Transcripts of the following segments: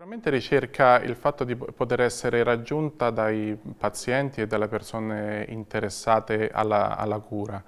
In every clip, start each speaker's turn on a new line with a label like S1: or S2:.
S1: Sicuramente ricerca il fatto di poter essere raggiunta dai pazienti e dalle persone interessate alla, alla cura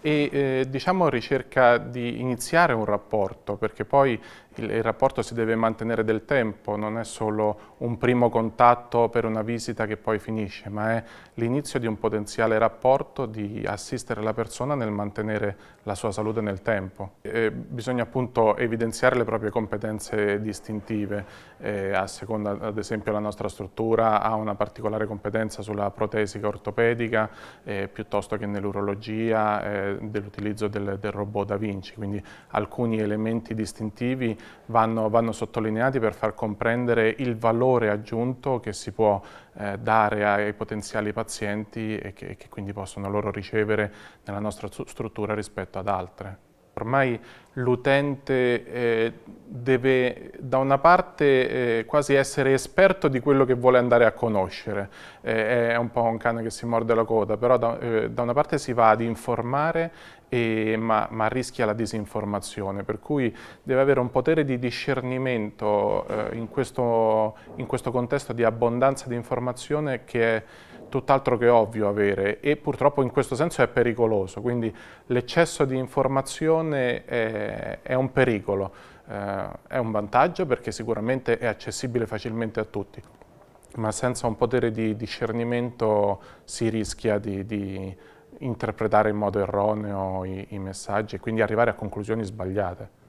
S1: e eh, diciamo ricerca di iniziare un rapporto, perché poi il, il, rapporto si deve mantenere del tempo, non è solo un primo contatto per una visita che poi finisce, ma è l'inizio di un potenziale rapporto, di assistere la persona nel mantenere la sua salute nel tempo. Eh, bisogna appunto evidenziare le proprie competenze distintive, eh, a seconda ad esempio la nostra struttura ha una particolare competenza sulla protesica ortopedica, eh, piuttosto che nell'urologia, eh, dell'utilizzo del, del, robot Da Vinci, quindi alcuni elementi distintivi vanno, vanno, sottolineati per far comprendere il valore aggiunto che si può eh, dare ai potenziali pazienti e che, che quindi possono loro ricevere nella nostra struttura rispetto ad altre ormai l'utente eh, deve da una parte eh, quasi essere esperto di quello che vuole andare a conoscere, eh, è un po' un cane che si morde la coda, però da, eh, da una parte si va ad informare e, ma, ma, rischia la disinformazione, per cui deve avere un potere di discernimento eh, in questo, in questo contesto di abbondanza di informazione che è tutt'altro che ovvio avere e purtroppo in questo senso è pericoloso, quindi l'eccesso di informazione è, è un pericolo, eh, è un vantaggio perché sicuramente è accessibile facilmente a tutti, ma senza un potere di discernimento si rischia di, di interpretare in modo erroneo i, i messaggi e quindi arrivare a conclusioni sbagliate.